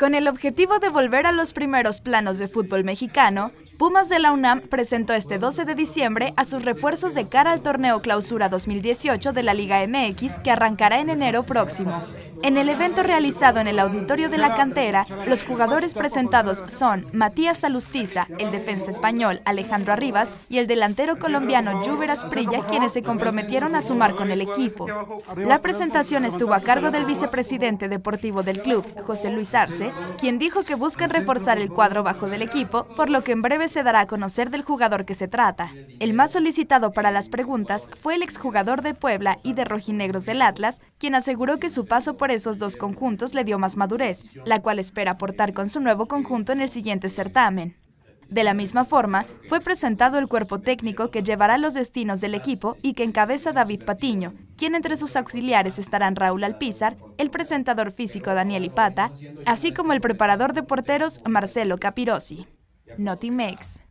Con el objetivo de volver a los primeros planos de fútbol mexicano, Pumas de la UNAM presentó este 12 de diciembre a sus refuerzos de cara al torneo Clausura 2018 de la Liga MX que arrancará en enero próximo. En el evento realizado en el auditorio de la cantera, los jugadores presentados son Matías Salustiza, el defensa español Alejandro Arribas y el delantero colombiano Júber Asprilla, quienes se comprometieron a sumar con el equipo. La presentación estuvo a cargo del vicepresidente deportivo del club, José Luis Arce, quien dijo que buscan reforzar el cuadro bajo del equipo, por lo que en breve se dará a conocer del jugador que se trata. El más solicitado para las preguntas fue el exjugador de Puebla y de Rojinegros del Atlas, quien aseguró que su paso por esos dos conjuntos le dio más madurez, la cual espera aportar con su nuevo conjunto en el siguiente certamen. De la misma forma, fue presentado el cuerpo técnico que llevará los destinos del equipo y que encabeza David Patiño, quien entre sus auxiliares estarán Raúl Alpizar, el presentador físico Daniel Ipata, así como el preparador de porteros Marcelo Capirossi. Notimex.